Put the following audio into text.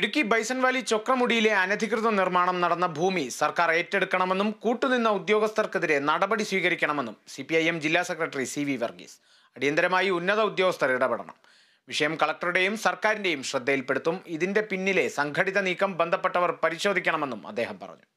Idukki bison Valley ചൊക്രമുടിയിലെ അനധികൃത നിർമ്മാണം നടന്ന ഭൂമി സർക്കാർ ഏറ്റെടുക്കണമെന്നും കൂട്ടുനിന്ന ഉദ്യോഗസ്ഥർക്കെതിരെ നടപടി സ്വീകരിക്കണമെന്നും സി പി ഐ എം ജില്ലാ സെക്രട്ടറി സി വി വർഗീസ് അടിയന്തരമായി ഉന്നത ഉദ്യോഗസ്ഥർ ഇടപെടണം വിഷയം കളക്ടറുടെയും സർക്കാരിന്റെയും ശ്രദ്ധയിൽപ്പെടുത്തും ഇതിന്റെ പിന്നിലെ സംഘടിത നീക്കം ബന്ധപ്പെട്ടവർ പരിശോധിക്കണമെന്നും അദ്ദേഹം പറഞ്ഞു